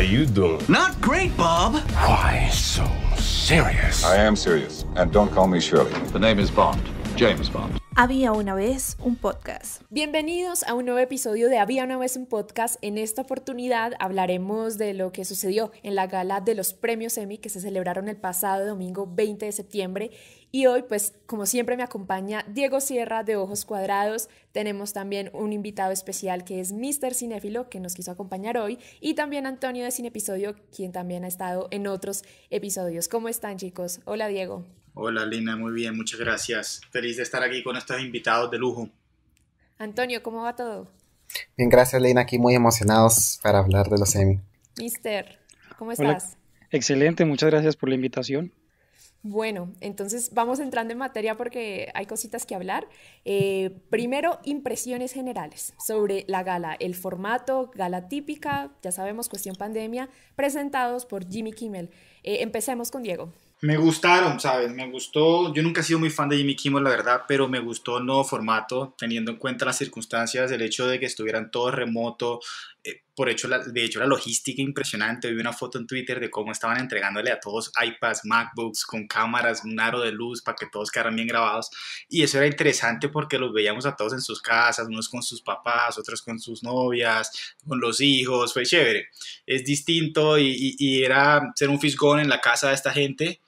you doing? Not great, Bob. Why so serious? I am serious. And don't call me Shirley. The name is Bond. James Bond. Había una vez un podcast. Bienvenidos a un nuevo episodio de Había una vez un podcast. En esta oportunidad hablaremos de lo que sucedió en la gala de los premios Emmy que se celebraron el pasado domingo 20 de septiembre. Y hoy, pues, como siempre, me acompaña Diego Sierra de Ojos Cuadrados. Tenemos también un invitado especial que es Mr. Cinéfilo, que nos quiso acompañar hoy. Y también Antonio de Cinepisodio, quien también ha estado en otros episodios. ¿Cómo están, chicos? Hola, Diego. Hola Lina, muy bien, muchas gracias. Feliz de estar aquí con estos invitados de lujo. Antonio, ¿cómo va todo? Bien, gracias Lina, aquí muy emocionados para hablar de los Emmy. Mister, ¿cómo estás? Excelente, muchas gracias por la invitación. Bueno, entonces vamos entrando en materia porque hay cositas que hablar. Eh, primero, impresiones generales sobre la gala, el formato, gala típica, ya sabemos, cuestión pandemia, presentados por Jimmy Kimmel. Eh, empecemos con Diego. Me gustaron, ¿sabes? Me gustó. Yo nunca he sido muy fan de Jimmy Kimmel, la verdad, pero me gustó el nuevo formato, teniendo en cuenta las circunstancias, el hecho de que estuvieran todos remoto. Eh, por hecho, de hecho, la logística impresionante. Vi una foto en Twitter de cómo estaban entregándole a todos iPads, MacBooks, con cámaras, un aro de luz para que todos quedaran bien grabados. Y eso era interesante porque los veíamos a todos en sus casas, unos con sus papás, otros con sus novias, con los hijos. Fue chévere. Es distinto y, y era ser un fisgón en la casa de esta gente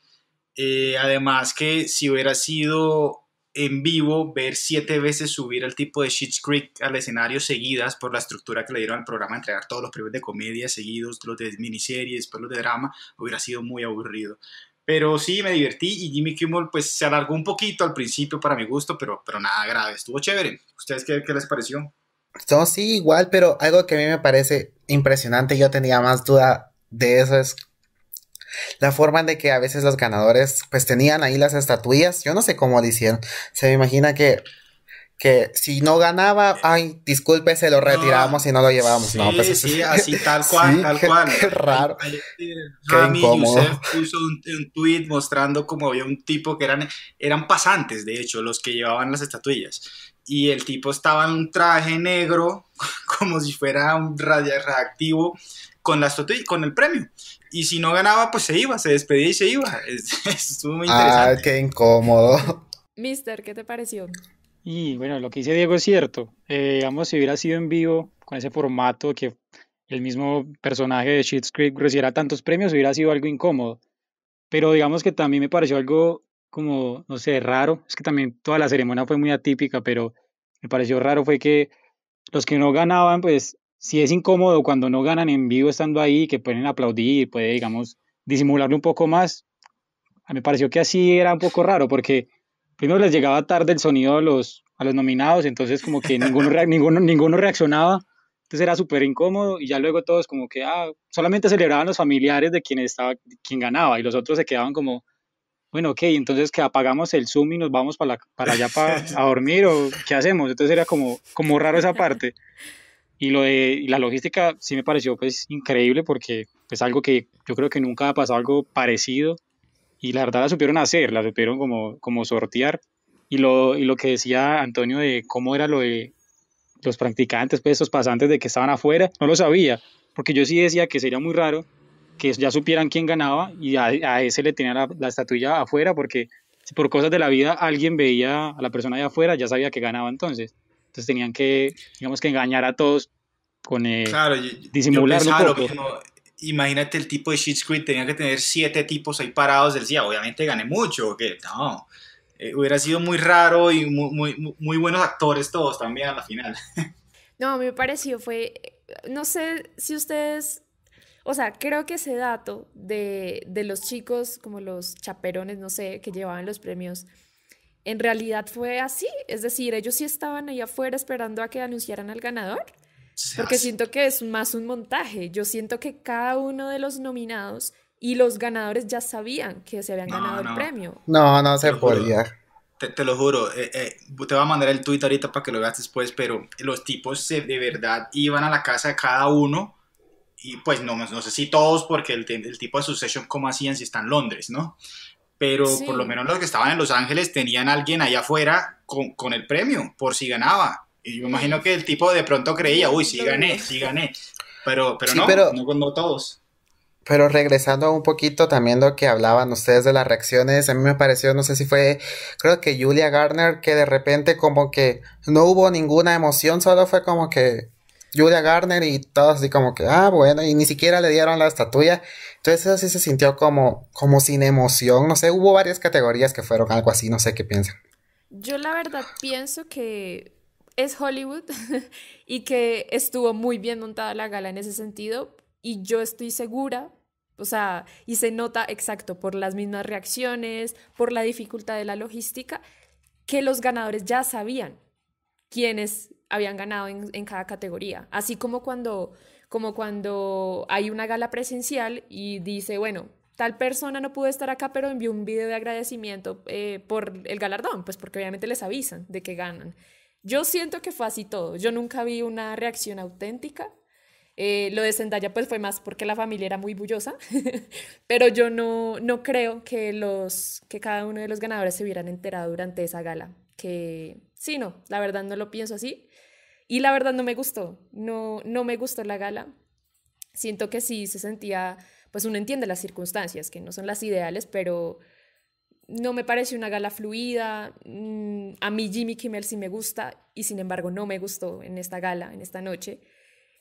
eh, además que si hubiera sido en vivo, ver siete veces subir el tipo de Sheets Creek al escenario seguidas por la estructura que le dieron al programa, entregar todos los premios de comedia seguidos, los de miniseries, después los de drama, hubiera sido muy aburrido. Pero sí, me divertí y Jimmy Kimmel pues se alargó un poquito al principio para mi gusto, pero, pero nada grave, estuvo chévere. ¿Ustedes qué, les pareció? sí, igual, pero algo que a mí me parece impresionante, yo tenía más duda de eso es la forma de que a veces los ganadores pues tenían ahí las estatuillas, yo no sé cómo lo hicieron. Se me imagina que que si no ganaba, ay, disculpe, se lo ah, retiramos y no lo llevábamos. Sí, no, pues, sí, así tal cual, tal cual. raro. puso un, tweet mostrando como había un tipo que eran, eran pasantes, de hecho, los que llevaban las estatuillas. Y el tipo estaba en un traje negro, como si fuera un radioactivo con, la con el premio. Y si no ganaba, pues se iba, se despedía y se iba. Estuvo muy interesante. Ah, qué incómodo. Mister, ¿qué te pareció? Y bueno, lo que dice Diego es cierto. Eh, digamos, si hubiera sido en vivo, con ese formato que el mismo personaje de Shit Creek recibiera tantos premios, hubiera sido algo incómodo. Pero digamos que también me pareció algo como, no sé, raro. Es que también toda la ceremonia fue muy atípica, pero me pareció raro fue que los que no ganaban, pues si es incómodo cuando no ganan en vivo estando ahí, que pueden aplaudir, puede, digamos, disimularlo un poco más, a mí me pareció que así era un poco raro, porque primero les llegaba tarde el sonido a los, a los nominados, entonces como que ninguno, ninguno, ninguno reaccionaba, entonces era súper incómodo y ya luego todos como que, ah, solamente celebraban los familiares de quien, estaba, quien ganaba y los otros se quedaban como, bueno, ok, entonces que apagamos el Zoom y nos vamos para, la, para allá para, a dormir o qué hacemos. Entonces era como, como raro esa parte. Y lo de la logística sí me pareció pues increíble porque es algo que yo creo que nunca ha pasado algo parecido y la verdad la supieron hacer, la supieron como, como sortear. Y lo, lo que decía Antonio de cómo era lo de los practicantes, pues esos pasantes de que estaban afuera, no lo sabía, porque yo sí decía que sería muy raro que ya supieran quién ganaba y a, ese le tenía la, la estatuilla afuera porque si por cosas de la vida alguien veía a la persona de afuera, ya sabía que ganaba entonces. Entonces tenían que, digamos que engañar a todos con eh, claro, disimularlo Imagínate el tipo de shit script, tenía que tener siete tipos ahí parados, del decía, obviamente gané mucho, que no. Eh, hubiera sido muy raro y muy, muy, buenos actores todos también a la final. No, a mí me pareció, fue, eh, no sé si ustedes o sea, creo que ese dato de, de, los chicos, como los chaperones, no sé, que llevaban los premios, en realidad fue así. Es decir, ellos sí estaban ahí afuera esperando a que anunciaran al ganador. Porque siento que es más un montaje. Yo siento que cada uno de los nominados y los ganadores ya sabían que se habían ganado el premio. No, no se podía. Te, lo juro, eh, eh, te voy a mandar el tweet ahorita para que lo veas después, pero los tipos de, de verdad iban a la casa de cada uno y pues no, no sé si todos, porque el, tipo de sucesión ¿cómo hacían si está en Londres, no? pero por lo menos los que estaban en Los Ángeles tenían a alguien allá afuera con, el premio, por si ganaba. Y yo me imagino que el tipo de pronto creía, uy, sí gané, sí gané. Pero, pero no, no, no todos. Pero regresando un poquito también lo que hablaban ustedes de las reacciones, a mí me pareció, no sé si fue, creo que Julia Garner, que de repente como que no hubo ninguna emoción, solo fue como que Julia Garner y todos así como que, ah, bueno, y ni siquiera le dieron la estatua Entonces eso sí se sintió como, como sin emoción, no sé, hubo varias categorías que fueron algo así, no sé qué piensan. Yo la verdad pienso que es Hollywood y que estuvo muy bien montada la gala en ese sentido y yo estoy segura, o sea, y se nota exacto por las mismas reacciones, por la dificultad de la logística, que los ganadores ya sabían quiénes habían ganado en, en cada categoría. Así como cuando, como cuando hay una gala presencial y dice, bueno, tal persona no pudo estar acá, pero envió un video de agradecimiento eh, por el galardón, pues porque obviamente les avisan de que ganan. Yo siento que fue así todo. Yo nunca vi una reacción auténtica. Eh, lo de Zendaya pues fue más porque la familia era muy bullosa, pero yo no, no creo que, los, que cada uno de los ganadores se hubieran enterado durante esa gala. Que sí, no, la verdad no lo pienso así. Y la verdad no me gustó, no, no me gustó la gala. Siento que sí se sentía, pues uno entiende las circunstancias, que no son las ideales, pero no me parece una gala fluida. Mm, a mí Jimmy Kimmel sí me gusta y sin embargo no me gustó en esta gala, en esta noche.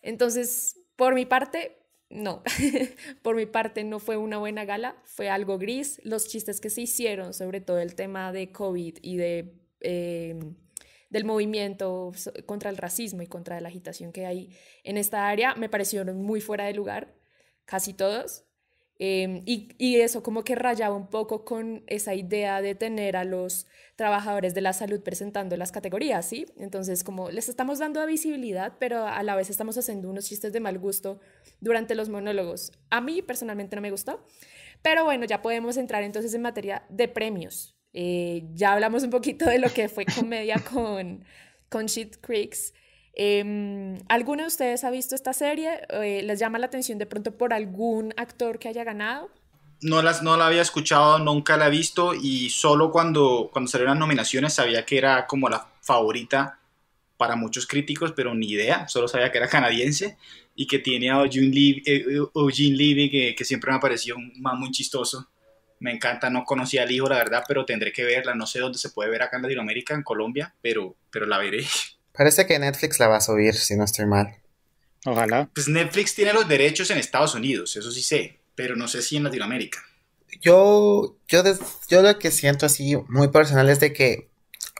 Entonces, por mi parte, no. por mi parte no fue una buena gala, fue algo gris. Los chistes que se hicieron sobre todo el tema de COVID y de... Em, del movimiento contra el racismo y contra la agitación que hay en esta área, me parecieron muy fuera de lugar, casi todos. Em, y, y, eso como que rayaba un poco con esa idea de tener a los trabajadores de la salud presentando las categorías, ¿sí? Entonces como les estamos dando visibilidad, pero a la vez estamos haciendo unos chistes de mal gusto durante los monólogos. A mí personalmente no me gustó, pero bueno, ya podemos entrar entonces en materia de premios. Eh, ya hablamos un poquito de lo que fue comedia con, con Shit Creeks. Eh, ¿Alguno de ustedes ha visto esta serie? Eh, ¿Les llama la atención de pronto por algún actor que haya ganado? No, las, no la había escuchado, nunca la he visto y solo cuando, cuando salieron las nominaciones sabía que era como la favorita para muchos críticos, pero ni idea, solo sabía que era canadiense y que tiene a Eugene eh, Levy, que, siempre me ha parecido un muy chistoso me encanta, no conocía al hijo, la verdad, pero tendré que verla. No sé dónde se puede ver acá en Latinoamérica, en Colombia, pero, pero la veré. Parece que Netflix la va a subir, si no estoy mal. Ojalá. Pues Netflix tiene los derechos en Estados Unidos, eso sí sé, pero no sé si en Latinoamérica. Yo, yo, yo lo que siento así muy personal es de que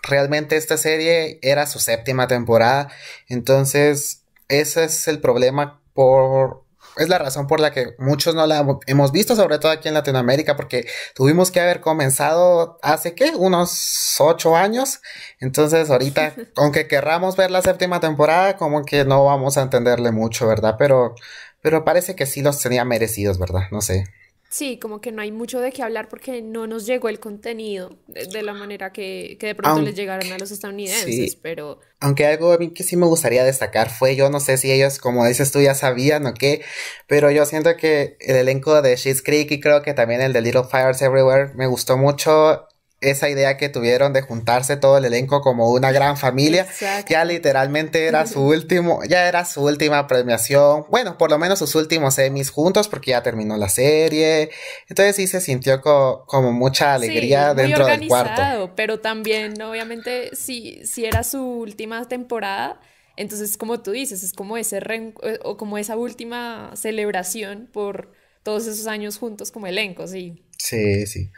realmente esta serie era su séptima temporada, entonces ese es el problema por es la razón por la que muchos no la hemos visto, sobre todo aquí en Latinoamérica, porque tuvimos que haber comenzado hace qué, unos ocho años. Entonces ahorita, aunque querramos ver la séptima temporada, como que no vamos a entenderle mucho, ¿verdad? Pero, pero parece que sí los tenía merecidos, ¿verdad? No sé. Sí, como que no hay mucho de qué hablar porque no nos llegó el contenido de, la manera que, que de pronto les llegaron a los estadounidenses, pero... Aunque algo a mí que sí me gustaría destacar fue, yo no sé si ellos, como dices tú, ya sabían o qué, pero yo siento que el elenco de She's Creek y creo que también el de Little Fires Everywhere me gustó mucho esa idea que tuvieron de juntarse todo el elenco como una gran familia. Ya literalmente era su último, ya era su última premiación. Bueno, por lo menos sus últimos semis juntos porque ya terminó la serie. Entonces sí se sintió como mucha alegría dentro del cuarto. Pero también, obviamente, si, era su última temporada, entonces como tú dices, es como ese eh, o como esa última celebración por todos esos años juntos como elenco, sí. Sí, sí.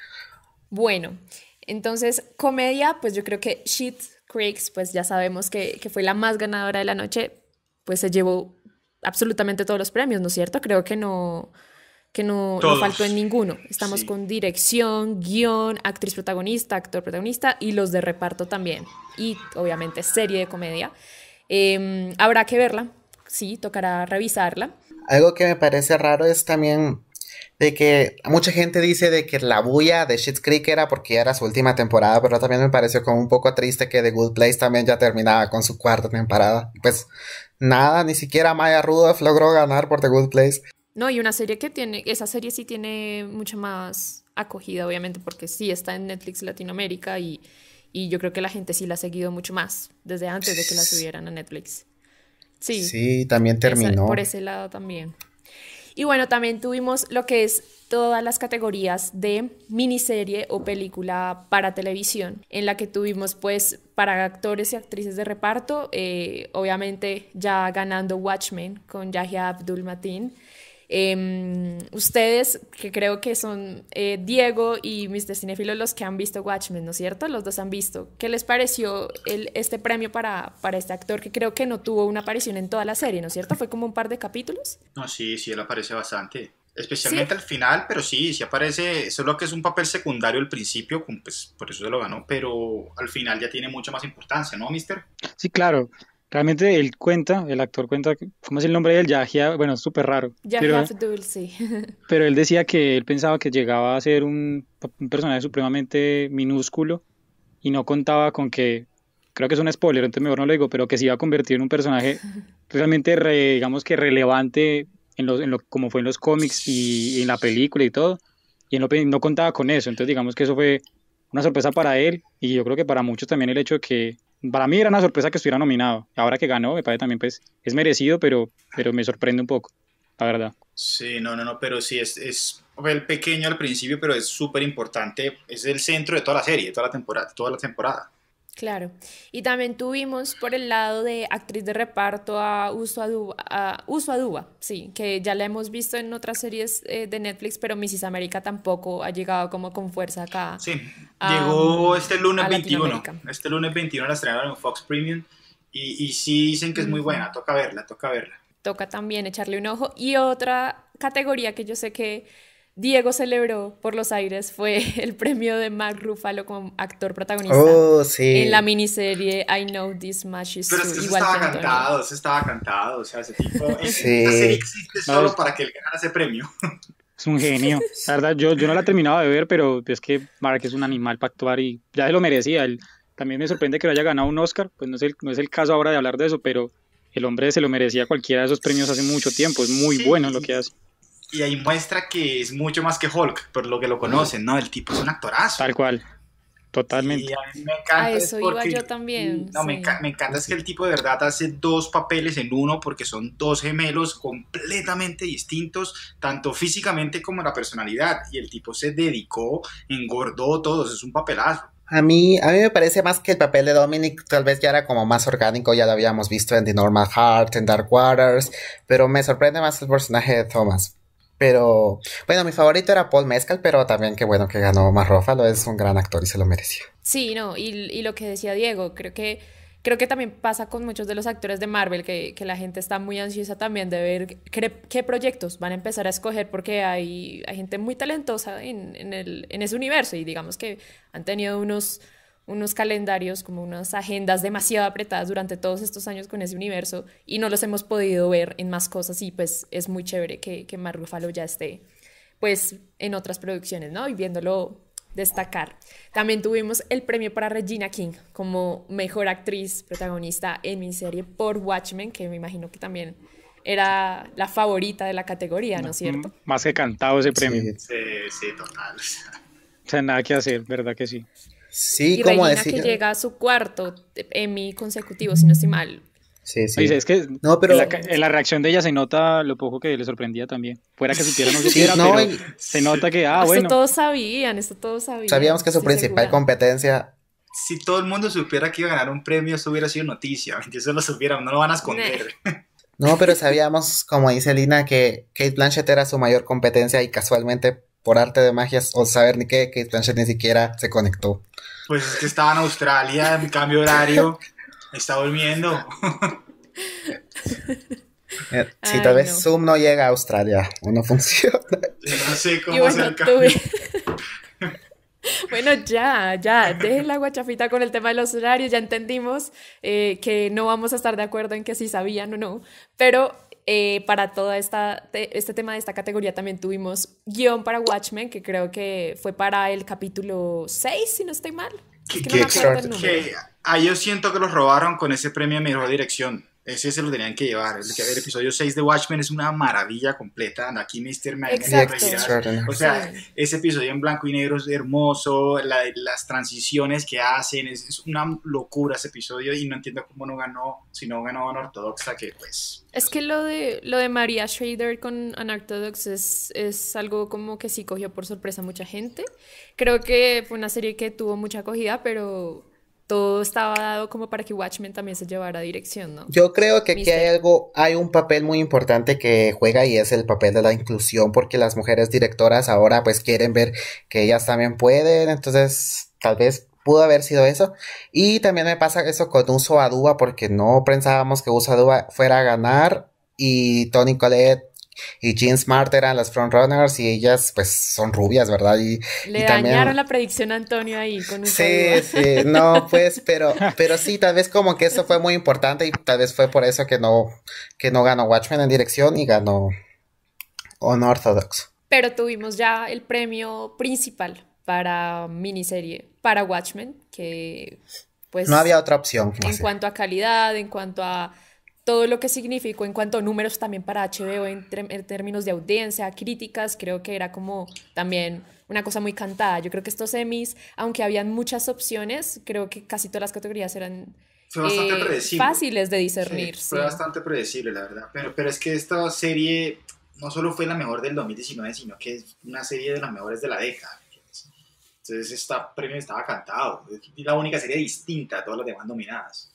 Bueno, entonces, comedia, pues yo creo que Shit Creeks, pues ya sabemos que, fue la más ganadora de la noche, pues se llevó absolutamente todos los premios, ¿no es cierto? Creo que no, que no, faltó en ninguno. Estamos con dirección, guión, actriz protagonista, actor protagonista y los de reparto también. Y obviamente serie de comedia. Em, habrá que verla, sí, tocará revisarla. Algo que me parece raro es también de que mucha gente dice de que la bulla de Shit's Creek era porque era su última temporada, pero también me pareció como un poco triste que The Good Place también ya terminaba con su cuarta temporada. Pues nada, ni siquiera Maya Rudolph logró ganar por The Good Place. No, y una serie que tiene, esa serie sí tiene mucha más acogida, obviamente, porque sí está en Netflix Latinoamérica y, yo creo que la gente sí la ha seguido mucho más desde antes de que la subieran a Netflix. Sí. Sí, también terminó. por ese lado también. Y bueno, también tuvimos lo que es todas las categorías de miniserie o película para televisión, en la que tuvimos pues para actores y actrices de reparto, eh, obviamente ya ganando Watchmen con Yahya Abdul Mateen. Em, ustedes, que creo que son eh, Diego y Mr. Cinefilo los que han visto Watchmen, ¿no es cierto? Los dos han visto. ¿Qué les pareció el, este premio para, para este actor que creo que no tuvo una aparición en toda la serie, ¿no es cierto? Fue como un par de capítulos. No, sí, sí, él aparece bastante. Especialmente al final, pero sí, sí aparece, solo que es un papel secundario al principio, pues por eso se lo ganó, pero al final ya tiene mucha más importancia, ¿no, mister? Sí, claro. Realmente él cuenta, el actor cuenta, ¿cómo es el nombre de él? ya bueno, súper raro. Yahya Abdul, sí. pero él decía que él pensaba que llegaba a ser un, personaje supremamente minúsculo y no contaba con que, creo que es un spoiler, entonces mejor no lo digo, pero que se iba a convertir en un personaje realmente, digamos que relevante en, lo, como fue en los cómics y, en la película y todo. Y él no, no contaba con eso, entonces digamos que eso fue una sorpresa para él y yo creo que para muchos también el hecho de que para mí era una sorpresa que estuviera nominado. Ahora que ganó, me parece también pues es merecido, pero, pero me sorprende un poco, la verdad. Sí, no, no, no, pero sí es, es pequeño al principio, pero es súper importante. Es el centro de toda la serie, toda la temporada, toda la temporada. Claro. Y también tuvimos por el lado de actriz de reparto a Uso Aduba, a Uso Aduba sí, que ya la hemos visto en otras series eh, de Netflix, pero Mrs. América tampoco ha llegado como con fuerza acá. Sí, llegó este lunes 21. Este lunes 21 la estrenaron en Fox Premium y, y sí dicen que es muy buena, toca verla, toca verla. Toca también echarle un ojo. Y otra categoría que yo sé que Diego celebró por los aires fue el premio de Mark Ruffalo como actor protagonista oh, en la miniserie I Know This Match Is Pero estaba cantado, eso estaba cantado, o sea, ese tipo, sí. ese existe solo para que él ganara ese premio. Es un genio. La verdad, yo, yo no la terminaba de ver, pero es que Mark es un animal para actuar y ya se lo merecía. Él, también me sorprende que lo haya ganado un Oscar, pues no es, el, no es el caso ahora de hablar de eso, pero el hombre se lo merecía cualquiera de esos premios hace mucho tiempo. Es muy bueno lo que hace y ahí muestra que es mucho más que Hulk, por lo que lo conocen, ¿no? El tipo es un actorazo. Tal cual. Totalmente. Y a mí me encanta. A eso iba yo también. No, me, encanta es que el tipo de verdad hace dos papeles en uno porque son dos gemelos completamente distintos, tanto físicamente como la personalidad. Y el tipo se dedicó, engordó todos, es un papelazo. A mí, a mí me parece más que el papel de Dominic tal vez ya era como más orgánico, ya lo habíamos visto en The Normal Heart, en Dark Waters, pero me sorprende más el personaje de Thomas. Pero bueno, mi favorito era Paul Mezcal, pero también qué bueno que ganó Marrofa es un gran actor y se lo mereció. Sí, no, y, lo que decía Diego, creo que creo que también pasa con muchos de los actores de Marvel, que, que la gente está muy ansiosa también de ver qué, qué, proyectos van a empezar a escoger, porque hay, gente muy talentosa en, el, en ese universo y digamos que han tenido unos unos calendarios, como unas agendas demasiado apretadas durante todos estos años con ese universo y no los hemos podido ver en más cosas y pues es muy chévere que, que Mark ya esté pues en otras producciones, ¿no? Y viéndolo destacar. También tuvimos el premio para Regina King como mejor actriz protagonista en mi serie por Watchmen, que me imagino que también era la favorita de la categoría, ¿no es cierto? Más que cantado ese premio. sí, sí total. O sea, nada que hacer, ¿verdad que sí? Sí, y como decía. que llega a su cuarto Emmy consecutivo, si no estoy mal. Sí, sí. es que no, pero... La, reacción de ella se nota lo poco que le sorprendía también. Fuera que supiera, no supiera, sí, no, pero se nota que, ah, bueno. Esto todos sabían, esto todos sabían. Sabíamos que su principal competencia... Si todo el mundo supiera que iba a ganar un premio, eso hubiera sido noticia. Que eso lo supieran, no lo van a esconder. No, pero sabíamos, como dice Lina, que Kate Blanchett era su mayor competencia y casualmente por arte de magias o saber ni qué, que ni siquiera se conectó. Pues es que estaba en Australia, en cambio horario, está durmiendo. Eh, si sí, tal vez Zoom no llega a Australia o no funciona. no sé cómo bueno, el cambio. bueno, ya, ya, dejen la guachafita con el tema de los horarios, ya entendimos eh, que no vamos a estar de acuerdo en que si sabían o no, pero eh, para todo esta, este tema de esta categoría también tuvimos guión para Watchmen, que creo que fue para el capítulo 6, si no estoy mal. que, yo siento que los robaron con ese premio a mejor dirección. Ese se lo tenían que llevar. El, episodio 6 de Watchmen es una maravilla completa. Aquí Mr. O sea, ese episodio en blanco y negro es hermoso. las transiciones que hacen. Es, una locura ese episodio. Y no entiendo cómo no ganó. Si no ganó Ana que pues. Es que lo de, lo de María Schrader con Ana es, es algo como que sí cogió por sorpresa a mucha gente. Creo que fue una serie que tuvo mucha acogida, pero todo estaba dado como para que Watchmen también se llevara dirección, ¿no? Yo creo que aquí hay algo, hay un papel muy importante que juega y es el papel de la inclusión, porque las mujeres directoras ahora pues quieren ver que ellas también pueden, entonces tal vez pudo haber sido eso. Y también me pasa eso con Uso Aduba, porque no pensábamos que Uso Aduba fuera a ganar y Tony Collette y Jean Smart eran las frontrunners y ellas pues son rubias, ¿verdad? Y, Le dañaron la predicción a Antonio ahí con un Sí, sí, no, pues, pero, pero sí, tal vez como que eso fue muy importante y tal vez fue por eso que no, que no ganó Watchmen en dirección y ganó Unorthodox. Pero tuvimos ya el premio principal para miniserie, para Watchmen, que pues... No había otra opción. En cuanto a calidad, en cuanto a todo lo que significó en cuanto a números también para HBO en, términos de audiencia, críticas, creo que era como también una cosa muy cantada. Yo creo que estos Emmys, aunque habían muchas opciones, creo que casi todas las categorías eran eh, fáciles de discernir. fue bastante predecible, la verdad. Pero, pero es que esta serie no solo fue la mejor del 2019, sino que es una serie de las mejores de la década. Entonces, este premio estaba cantado. Es la única serie distinta a todas las demás nominadas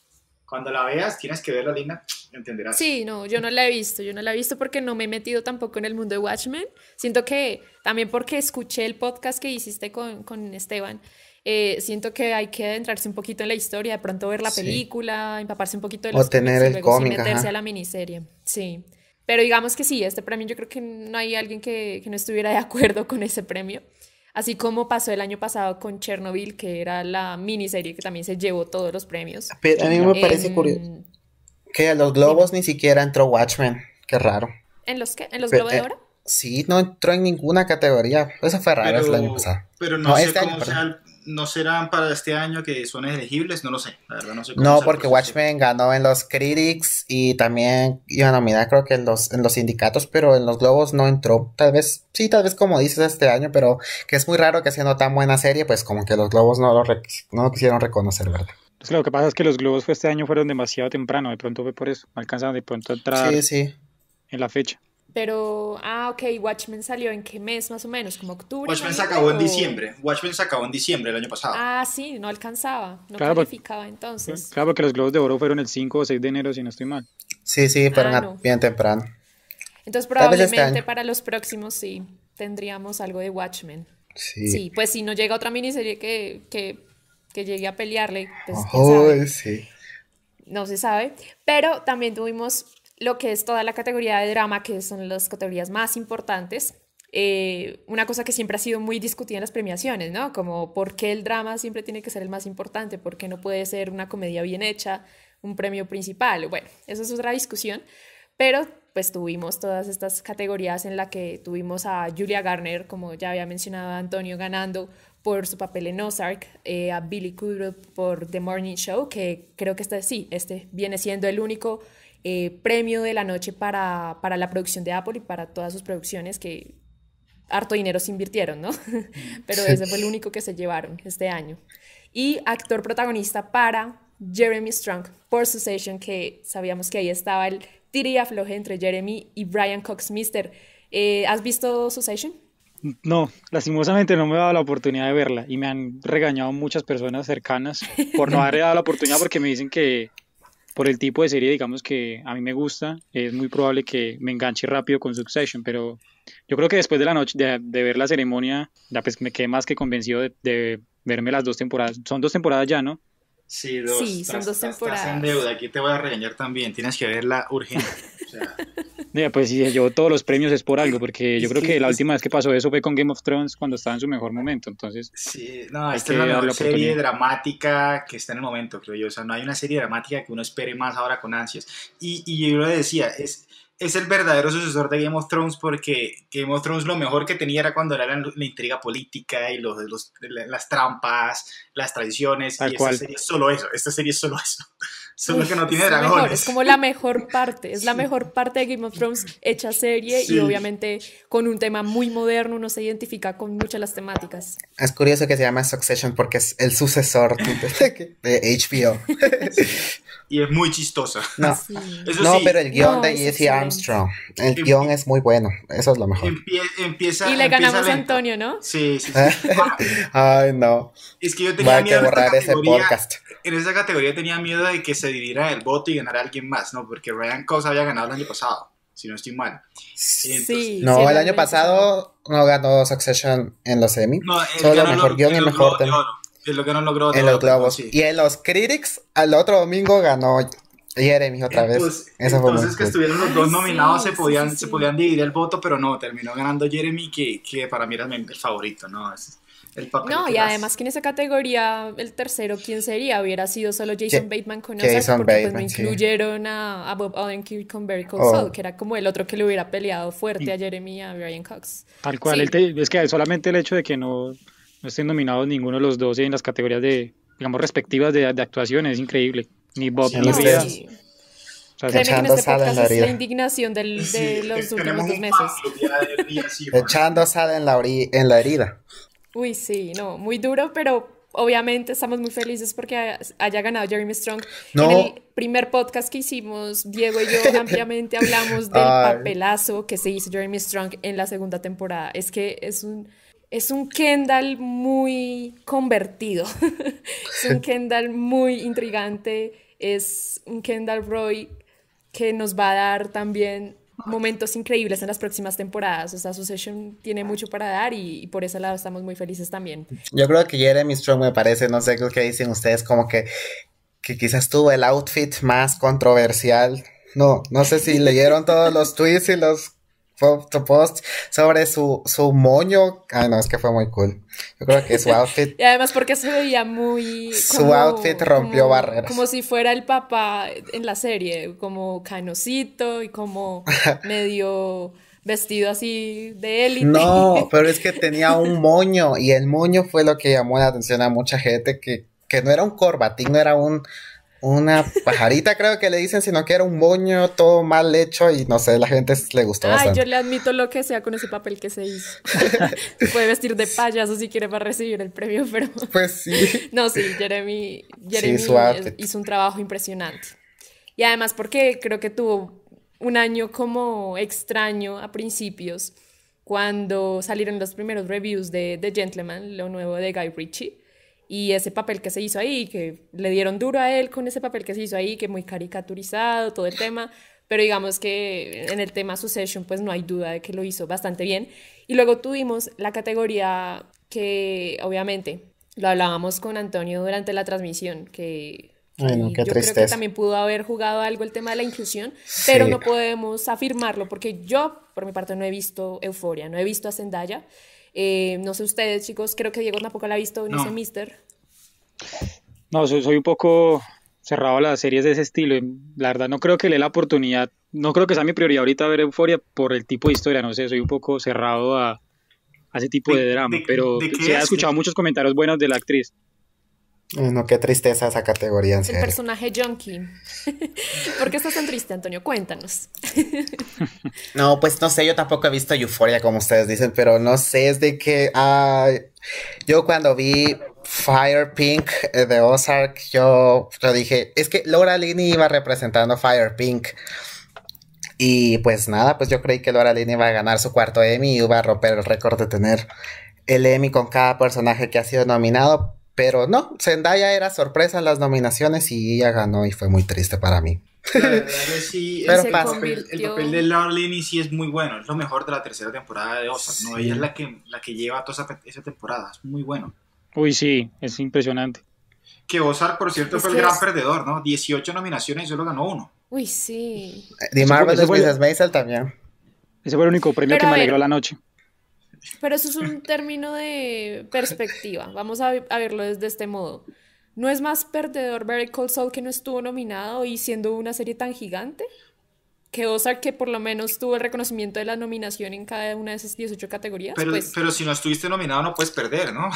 cuando la veas, tienes que verla, Lina, entenderás. Sí, no, yo no la he visto, yo no la he visto porque no me he metido tampoco en el mundo de Watchmen. Siento que también porque escuché el podcast que hiciste con, con Esteban, eh, siento que hay que adentrarse un poquito en la historia, de pronto ver la película, empaparse un poquito de los o tener el cómic, meterse a la miniserie. Sí. Pero digamos que sí, este premio yo creo que no hay alguien que, que no estuviera de acuerdo con ese premio así como pasó el año pasado con Chernobyl, que era la miniserie que también se llevó todos los premios. a mí me parece curioso que a los globos ni siquiera entró Watchmen, qué raro. ¿En los qué? ¿En los globos de eh, oro? sí, no entró en ninguna categoría. Eso fue raro el año pasado. Pero no, sé este no serán para este año que son elegibles, no lo sé, no porque Watchmen ganó en los Critics y también iba a mira creo que en los, en los sindicatos, pero en los Globos no entró. Tal vez, sí, tal vez como dices este año, pero que es muy raro que siendo tan buena serie, pues como que los Globos no lo, no quisieron reconocer, ¿verdad? lo que pasa es que los Globos este año fueron demasiado temprano, de pronto fue por eso, alcanzaron de pronto a entrar en la fecha. Pero, ah, ok, Watchmen salió en qué mes más o menos, como octubre. Watchmen se acabó en diciembre, Watchmen se acabó en diciembre el año pasado. Ah, sí, no alcanzaba, no calificaba entonces. Claro, porque los Globos de Oro fueron el 5 o 6 de enero, si no estoy mal. Sí, sí, fueron ah, bien temprano. Entonces este probablemente para los próximos sí tendríamos algo de Watchmen. Sí. sí pues si no llega otra miniserie que, que, que llegue a pelearle, pues, oh, sí. No se sabe, pero también tuvimos lo que es toda la categoría de drama, que son las categorías más importantes, eh, una cosa que siempre ha sido muy discutida en las premiaciones, ¿no? Como por qué el drama siempre tiene que ser el más importante, por qué no puede ser una comedia bien hecha, un premio principal. Bueno, eso es otra discusión, pero pues tuvimos todas estas categorías en la que tuvimos a Julia Garner, como ya había mencionado Antonio, ganando por su papel en Ozark, eh, a Billy Kudrow por The Morning Show, que creo que este sí, este viene siendo el único eh, premio de la noche para, la producción de Apple y para todas sus producciones que harto dinero se invirtieron, ¿no? Pero ese fue el único que se llevaron este año. Y actor protagonista para Jeremy Strong por Succession, que sabíamos que ahí estaba el tira y afloje entre Jeremy y Brian Cox Mister. Eh, ¿Has visto Succession? No, lastimosamente no me he dado la oportunidad de verla y me han regañado muchas personas cercanas por no haberle dado la oportunidad porque me dicen que por el tipo de serie, digamos que a mí me gusta, es muy probable que me enganche rápido con Succession, pero yo creo que después de la noche, de, ver la ceremonia, ya pues me quedé más que convencido de, verme las dos temporadas. Son dos temporadas ya, ¿no? Sí, dos. Sí, son dos temporadas. Estás en deuda, aquí te voy a regañar también, tienes que verla urgente. O sea, pues sí, yo todos los premios es por algo, porque yo creo que, la última vez que pasó eso fue con Game of Thrones cuando estaba en su mejor momento, entonces... Sí, no, esta es la mejor serie dramática que está en el momento, creo yo, o sea, no hay una serie dramática que uno espere más ahora con ansias. Y, y yo le decía, es, es el verdadero sucesor de Game of Thrones porque Game of Thrones lo mejor que tenía era cuando era la, intriga política y los, las trampas, las traiciones, y cual. serie solo eso, esta serie es solo eso. Solo que no tiene dragones. es como la mejor parte. Es la mejor parte de Game of Thrones hecha serie y obviamente con un tema muy moderno uno se identifica con muchas las temáticas. Ah, es curioso que se llama Succession porque es el sucesor de HBO. y es muy chistosa. No, no pero el guión de Jesse Armstrong. El em- guión es muy bueno. Eso es lo mejor. empieza, y le ganamos a Antonio, ¿no? Sí, sí. Ay, no. Es que yo tenía miedo que borrar ese podcast en esa categoría tenía miedo de que se dividiera el voto y ganara alguien más, ¿no? Porque Ryan Cox había ganado el año pasado, si no estoy mal. sí, no, el año pasado no ganó Succession en los Emmy. No, Solo ganó mejor guión y mejor Es lo que no logró. En los globos. Y en los Critics, al otro domingo ganó Jeremy otra vez. Entonces, que estuvieron los dos nominados, se, podían, se podían dividir el voto, pero no, terminó ganando Jeremy, que, que para mí era el favorito, ¿no? No, y además que en esa categoría el tercero, ¿quién sería? Hubiera sido solo Jason Bateman con Ozark, porque pues, incluyeron a, Bob Odenkirk con Barry oh. Cole que era como el otro que le hubiera peleado fuerte a Jeremy y a Brian Cox. Tal cual, es que solamente el hecho de que no, estén nominados ninguno de los dos en las categorías de, digamos, respectivas de, actuación es increíble. Ni Bob ni Brian. Este la indignación de los últimos meses. Echando sal en la herida. Uy, sí, no, muy duro, pero obviamente estamos muy felices porque haya ganado Jeremy Strong. En el primer podcast que hicimos, Diego y yo ampliamente hablamos del papelazo que se hizo Jeremy Strong en la segunda temporada. Es que es un, es un Kendall muy convertido, es un Kendall muy intrigante, es un Kendall Roy que nos va a dar también momentos increíbles en las próximas temporadas. O sea, Succession tiene mucho para dar y, por ese lado estamos muy felices también. Yo creo que Jeremy Strong me parece, no sé qué dicen ustedes, como que, que quizás tuvo el outfit más controversial. No, no sé si leyeron todos los tweets y los post sobre su, moño. Ay, ah, no, es que fue muy cool. Yo creo que su outfit. y además porque se veía muy. su outfit rompió barreras. Como si fuera el papá en la serie, como canosito y como medio vestido así de élite. No, pero es que tenía un moño y el moño fue lo que llamó la atención a mucha gente que, que no era un corbatín, no era un una pajarita, creo que le dicen, sino que era un moño todo mal hecho y no sé, la gente le gustó Ay, yo le admito lo que sea con ese papel que se hizo. Puede vestir de payaso si quiere para recibir el premio, pero. Pues sí. no, sí, Jeremy, Jeremy hizo un trabajo impresionante. Y además, porque creo que tuvo un año como extraño a principios, cuando salieron los primeros reviews de The Gentleman, lo nuevo de Guy Ritchie y ese papel que se hizo ahí, que le dieron duro a él con ese papel que se hizo ahí, que muy caricaturizado, todo el tema. Pero digamos que en el tema Succession, pues no hay duda de que lo hizo bastante bien. Y luego tuvimos la categoría que, obviamente, lo hablábamos con Antonio durante la transmisión, que yo creo que también pudo haber jugado algo el tema de la inclusión, pero no podemos afirmarlo porque yo, por mi parte, no he visto Euforia, no he visto a Zendaya. Eh, no sé ustedes, chicos, creo que Diego tampoco la ha visto, no, no. sé, Mister. No, soy, un poco cerrado a las series de ese estilo. La verdad, no creo que le dé la oportunidad. No creo que sea mi prioridad ahorita ver Euforia por el tipo de historia. No sé, soy un poco cerrado a, a ese tipo de, drama. pero sí he escuchado muchos comentarios buenos de la actriz. No, qué tristeza esa categoría. En El personaje junkie. ¿Por qué estás tan triste, Antonio? Cuéntanos. no, pues no sé, yo tampoco he visto Euforia, como ustedes dicen, pero no sé, es de que yo cuando vi Fire Pink eh, de Ozark, yo, lo dije, es que Laura Linney iba representando Fire Pink. Y pues nada, pues yo creí que Laura Linney iba a ganar su cuarto Emmy y iba a romper el récord de tener el Emmy con cada personaje que ha sido nominado, pero no, Zendaya era sorpresa en las nominaciones y ella ganó y fue muy triste para mí. La sí, el, papel, de Laura sí es muy bueno, es lo mejor de la tercera temporada de Ozark, ¿no? Ella es la que, la que lleva toda esa, temporada, es muy bueno. Uy, sí, es impresionante. Que Ozark, por cierto, fue el gran perdedor, ¿no? 18 nominaciones y solo ganó uno. Uy, sí. The Marvel de también. Ese fue el único premio que me alegró la noche. Pero eso es un término de perspectiva. Vamos a, verlo desde este modo. ¿No es más perdedor Barry Cold que no estuvo nominado y siendo una serie tan gigante? Que Ozark que por lo menos tuvo el reconocimiento de la nominación en cada una de esas 18 categorías. Pues pero si no estuviste nominado no puedes perder, ¿no?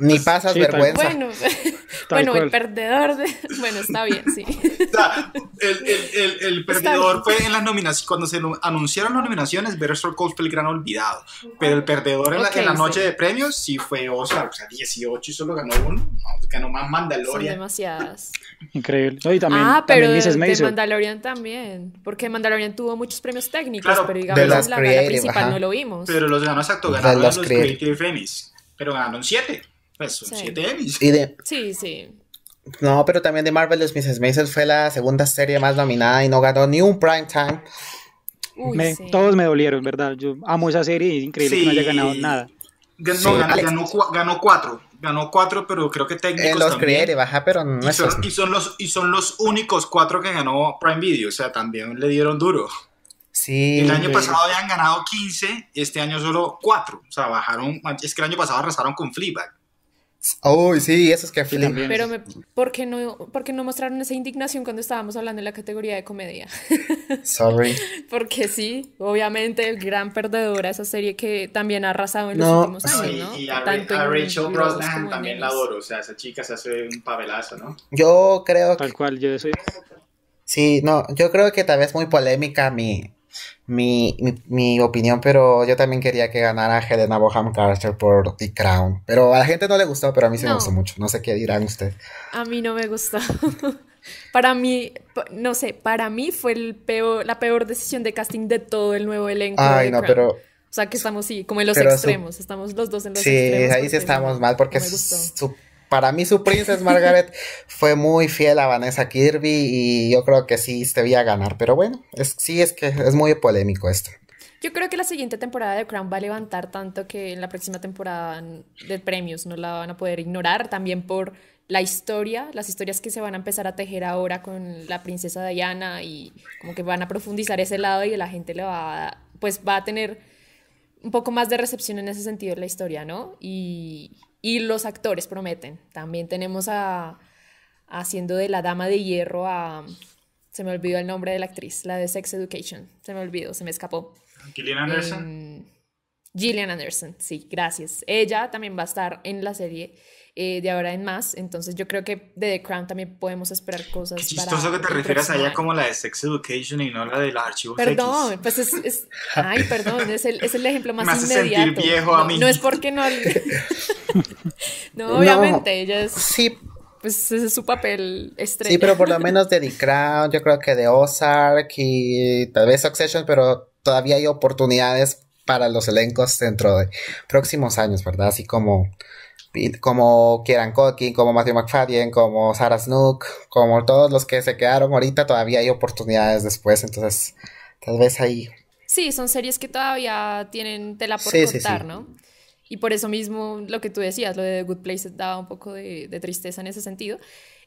Ni pues, pasas vergüenza. Bueno, el perdedor. De... Bueno, está bien, sí. el, el, el, perdedor fue en las nominaciones. Cuando se anunciaron las nominaciones, Better fue el gran olvidado. Pero el perdedor en la, la noche de premios sí fue Oscar. O sea, 18 y solo ganó uno. ganó más Mandalorian. Son demasiadas. Increíble. también, ah, pero de, Mandalorian también. Porque Mandalorian tuvo muchos premios técnicos, claro, pero digamos la gala principal no lo vimos. Pero los ganó exacto, ganaron los, Critics Creative pero ganaron siete. Pues siete Emmys. De... Sí, sí. No, pero también de Marvelous pues, Mrs. Maisel fue la segunda serie más nominada y no ganó ni un prime time. Todos me dolieron, ¿verdad? Yo amo esa serie es increíble que no haya ganado nada. No, ganó, ganó, ganó, cuatro. Ganó cuatro, pero creo que eh, técnicos. Eh, los también. Creative, pero no y son, los, y son los únicos cuatro que ganó Prime Video. O sea, también le dieron duro el año pasado habían ganado 15, este año solo 4. O sea, bajaron. Es que el año pasado arrasaron con Fleabag. Oh, sí, eso es que sí, Pero ¿por, qué no, no mostraron esa indignación cuando estábamos hablando de la categoría de comedia? Sorry. Porque sí, obviamente, el gran perdedor a esa serie que también ha arrasado en los últimos años, Y a, Rachel Brosnan también la adoro, o sea, esa chica se hace un pavelazo, ¿no? Yo creo que... Tal cual, yo soy... Sí, no, yo creo que tal vez muy polémica mi, mi, mi, opinión, pero yo también quería que ganara Helena Boham Carter por The Crown. Pero a la gente no le gustó, pero a mí sí me gustó mucho. No sé qué dirán ustedes. A mí no me gustó. para mí, no sé, para mí fue el peor, la peor decisión de casting de todo el nuevo elenco. Ay, no, pero. O sea, que estamos, sí, como en los extremos. Estamos los dos en los extremos. Sí, ahí sí estamos mal porque su para mí su princesa Margaret fue muy fiel a Vanessa Kirby y yo creo que sí se veía ganar, pero bueno, es, sí es que es muy polémico esto. Yo creo que la siguiente temporada de Crown va a levantar tanto que en la próxima temporada de premios no la van a poder ignorar, también por la historia, las historias que se van a empezar a tejer ahora con la princesa Diana y como que van a profundizar ese lado y la gente le va a, pues va a tener un poco más de recepción en ese sentido en la historia, ¿no? Y, y los actores prometen. También tenemos a, haciendo de la dama de hierro a... Se me olvidó el nombre de la actriz, la de Sex Education. Se me olvidó, se me escapó. Gillian Anderson. Em, Gillian Anderson, sí, gracias. Ella también va a estar en la serie eh, de ahora en más. Entonces yo creo que de The Crown también podemos esperar cosas. Qué chistoso que te refieras a ella como la de Sex Education y no la de los archivos Perdón, pues es, es, Ay, perdón, es el, es el ejemplo más inmediato. no, a mí. no es porque no... no, obviamente, ella es... Sí, pues ese es su papel estrella. Sí, pero por lo menos de The Crown, yo creo que de Ozark y tal vez Succession, pero todavía hay oportunidades para los elencos dentro de próximos años, ¿verdad? Así como como Kieran Codkin, como Matthew McFadden, como Sarah Snook, como todos los que se quedaron ahorita, todavía hay oportunidades después, entonces tal vez ahí. Sí, son series que todavía tienen tela por sí, contar, ¿no? Y por eso mismo lo que tú decías, lo de Good Places daba un poco de, tristeza en ese sentido.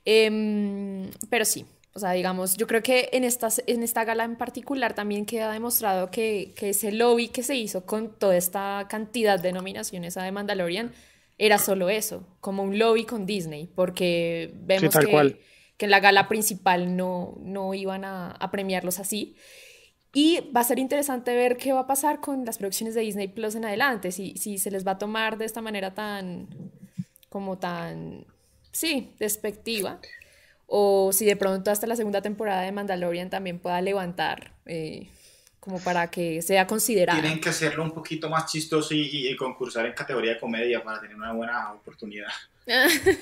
Em, pero sí, o sea, digamos, yo creo que en, estas, en esta gala en particular también queda demostrado que, que ese lobby que se hizo con toda esta cantidad de nominaciones a The Mandalorian era solo eso, como un lobby con Disney, porque vemos que, que, en la gala principal no, no iban a, premiarlos así. Y va a ser interesante ver qué va a pasar con las producciones de Disney Plus en adelante, si, si se les va a tomar de esta manera tan, como tan, sí, despectiva, o si de pronto hasta la segunda temporada de Mandalorian también pueda levantar. Eh, como para que sea considerado. Tienen que hacerlo un poquito más chistoso y, concursar en categoría de comedia para tener una buena oportunidad.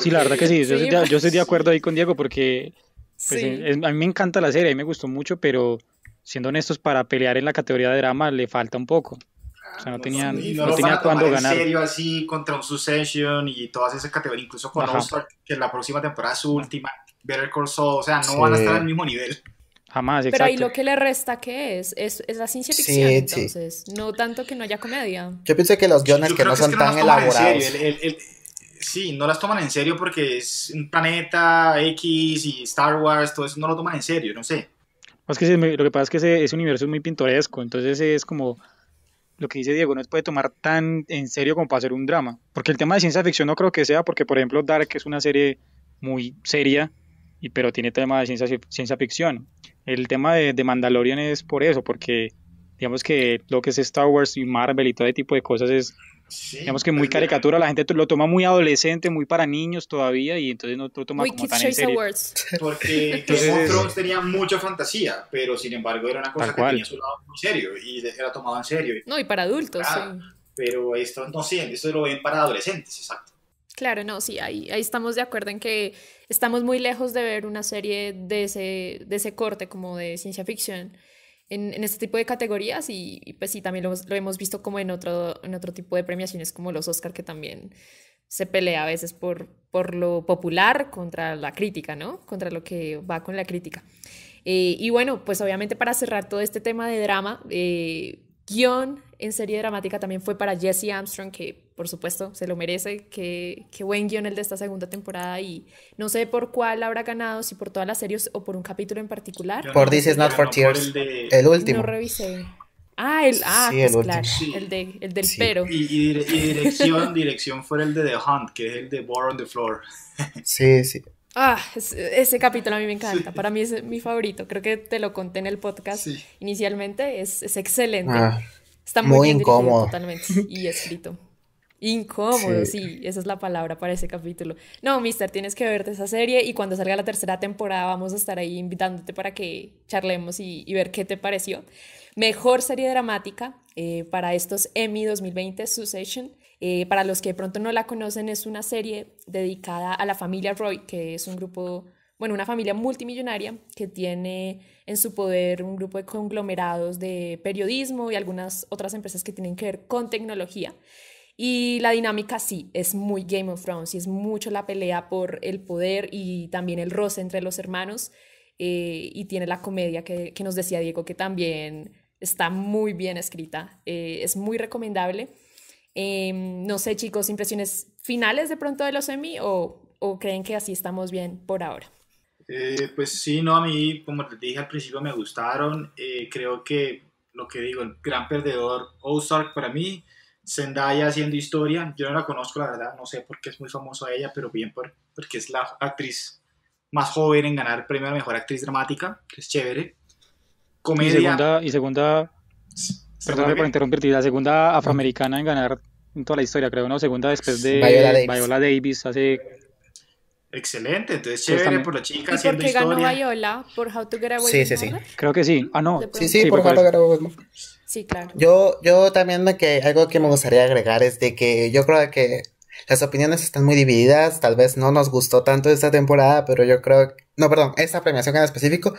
Sí, la verdad que sí, yo, estoy, de acuerdo ahí con Diego porque pues, a mí me encanta la serie, a mí me gustó mucho, pero siendo honestos, para pelear en la categoría de drama le falta un poco. Ah, o sea, no, no tenía, no, no tenía cuándo ganar. En serio, así contra un Succession y todas esas categorías, incluso con All que la próxima temporada es su última, Better Call Saul, o sea, no van a estar al mismo nivel. Jamás, exacto. Pero ahí lo que le resta, ¿qué es? Es, es la ciencia ficción, entonces. No tanto que no haya comedia. Yo pensé que los guiones que no son tan elaborados. sí, no las toman en serio porque es un planeta X y Star Wars, todo eso no lo toman en serio, no sé. que lo que pasa es que ese, ese universo es muy pintoresco, entonces es como lo que dice Diego, no se puede tomar tan en serio como para hacer un drama. Porque el tema de ciencia ficción no creo que sea, porque por ejemplo Dark es una serie muy seria, y, pero tiene tema de ciencia, ciencia ficción. El tema de, de, Mandalorian es por eso, porque digamos que lo que es Star Wars y Marvel y todo ese tipo de cosas es, digamos que muy caricatura, la gente lo toma muy adolescente, muy para niños todavía, y entonces no lo toma como tan en serio. Porque entonces, Game tenía mucha fantasía, pero sin embargo era una cosa que tenía su lado muy serio, y era tomado en serio. no, y para adultos. Ah, pero esto no, sí, esto lo ven para adolescentes, exacto. Claro, no, sí, ahí, ahí, estamos de acuerdo en que estamos muy lejos de ver una serie de ese, de ese corte como de ciencia ficción en, este tipo de categorías y, pues sí, también lo, hemos visto como en otro, en otro tipo de premiaciones como los Oscar que también se pelea a veces por, por lo popular contra la crítica, ¿no? Contra lo que va con la crítica. Eh, y bueno, pues obviamente para cerrar todo este tema de drama, eh, guión en serie dramática también fue para Jesse Armstrong que por supuesto, se lo merece. Qué, qué buen guión el de esta segunda temporada. Y no sé por cuál habrá ganado, si por todas las series o por un capítulo en particular. por This Is Not for Tears, el, el, último. No revisé. Ah, el, ah, pues claro, el, de, el del pero. Y, dirección, dirección fue el de The Hunt, que es el de War on the Floor. sí, sí. Ah, ese, capítulo a mí me encanta. Para mí es mi favorito. Creo que te lo conté en el podcast inicialmente. Es, es excelente. Ah, Está muy, muy incómodo. Totalmente. Y escrito incómodo, sí. esa es la palabra para ese capítulo. No, mister, tienes que verte esa serie y cuando salga la tercera temporada vamos a estar ahí invitándote para que charlemos y, ver qué te pareció. Mejor serie dramática eh, para estos Emmy 2020, Succession. Eh, para los que de pronto no la conocen, es una serie dedicada a la familia Roy, que es un grupo, bueno, una familia multimillonaria que tiene en su poder un grupo de conglomerados de periodismo y algunas otras empresas que tienen que ver con tecnología. Y la dinámica sí, es muy Game of Thrones y es mucho la pelea por el poder y también el roce entre los hermanos. Eh, y tiene la comedia que, que, nos decía Diego, que también está muy bien escrita, eh, es muy recomendable. Em, no sé, chicos, impresiones finales de pronto de los Emmy o, o creen que así estamos bien por ahora. Eh, pues sí, no, a mí, como les dije al principio, me gustaron. creo que lo que digo, el gran perdedor Ozark para mí Zendaya haciendo historia. Yo no la conozco, la verdad, no sé por qué es muy famosa ella, pero bien por, porque es la actriz más joven en ganar el premio a mejor actriz dramática, que es chévere. Comedia. Y segunda, y perdón por interrumpirte, la segunda afroamericana en ganar en toda la historia, creo, ¿no? Segunda después de Viola Davis, hace. Excelente, entonces pues chévere por la chica ¿Y por qué ganó Viola por How to Get Away sí, sí, sí. Creo que sí. Ah, no. Sí, sí, por, por How to Get Away Sí, claro. Yo, yo también que algo que me gustaría agregar es de que yo creo que las opiniones están muy divididas, tal vez no nos gustó tanto esta temporada, pero yo creo, que, no, perdón, esta premiación en específico,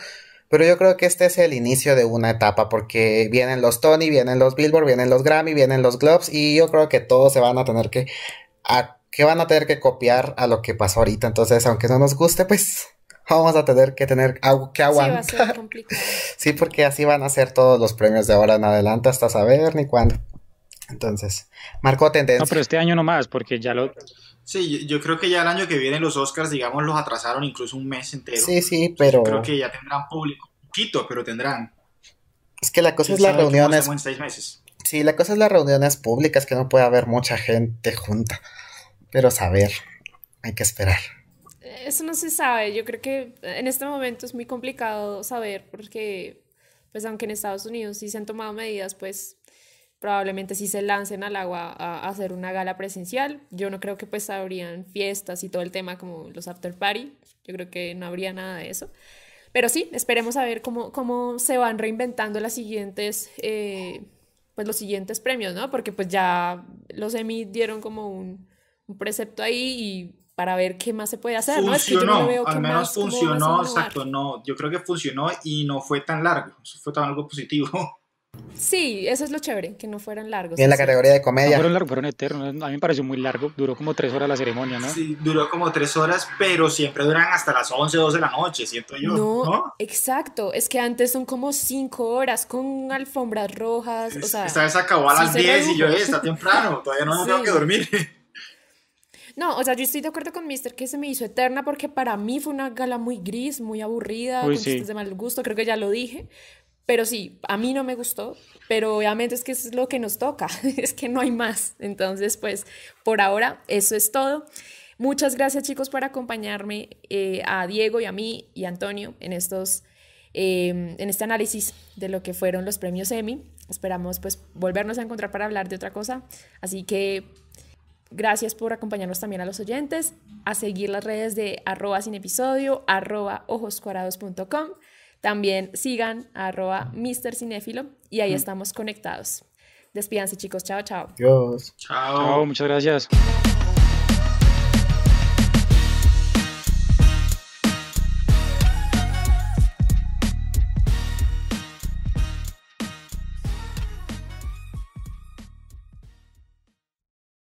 pero yo creo que este es el inicio de una etapa, porque vienen los Tony, vienen los Billboard, vienen los Grammy, vienen los Globes, y yo creo que todos se van a tener que, a, que van a tener que copiar a lo que pasó ahorita, entonces aunque no nos guste, pues vamos a tener que tener algo que aguantar. Sí, a sí, porque así van a ser todos los premios de ahora en adelante hasta saber ni cuándo. Entonces, marcó tendencia. No, pero este año nomás, porque ya lo... Sí, yo, creo que ya el año que viene los Oscars, digamos, los atrasaron incluso un mes entero. Sí, sí, pero... creo que ya tendrán público, poquito, pero tendrán. Es que la cosa es las reuniones... En meses. Sí, la cosa es las reuniones públicas, que no puede haber mucha gente junta. Pero saber, hay que esperar eso no se sabe. Yo creo que en este momento es muy complicado saber porque, pues aunque en Estados Unidos sí se han tomado medidas, pues probablemente sí se lancen al agua a hacer una gala presencial. Yo no creo que pues habrían fiestas y todo el tema como los after party. Yo creo que no habría nada de eso. Pero sí, esperemos a ver cómo, cómo se van reinventando las siguientes, eh, pues los siguientes premios, ¿no? Porque pues ya los Emmy dieron como un, un precepto ahí y para ver qué más se puede hacer. ¿no? yo al menos funcionó, exacto, no, yo creo que funcionó y no fue tan largo, eso fue tan algo positivo. Sí, eso es lo chévere, que no fueran largos. Y en la categoría de comedia. fueron largos, fueron eternos. A mí me pareció muy largo, duró como tres horas la ceremonia, ¿no? Sí, duró como tres horas, pero siempre duran hasta las 11, 12 de la noche, siento yo. No, ¿no? exacto. Es que antes son como cinco horas con alfombras rojas. O sea, esta vez acabó a las 10 y yo, está temprano, todavía no tengo que dormir. No, o sea, yo estoy de acuerdo con Mister que se me hizo eterna porque para mí fue una gala muy gris, muy aburrida, de mal gusto, creo que ya lo dije. Pero sí, a mí no me gustó, pero obviamente es que es lo que nos toca, es que no hay más. Entonces, pues, por ahora, eso es todo. Muchas gracias chicos por acompañarme eh, a Diego y a mí y a Antonio en estos em, en este análisis de lo que fueron los premios Emmy. Esperamos pues volvernos a encontrar para hablar de otra cosa. Así que Gracias por acompañarnos también a los oyentes, a seguir las redes de arroba sin episodio, arroba También sigan a arroba Mr. Cinéfilo y ahí mm. estamos conectados. Despídanse chicos, chao, chao. Dios. Chao. chao muchas gracias.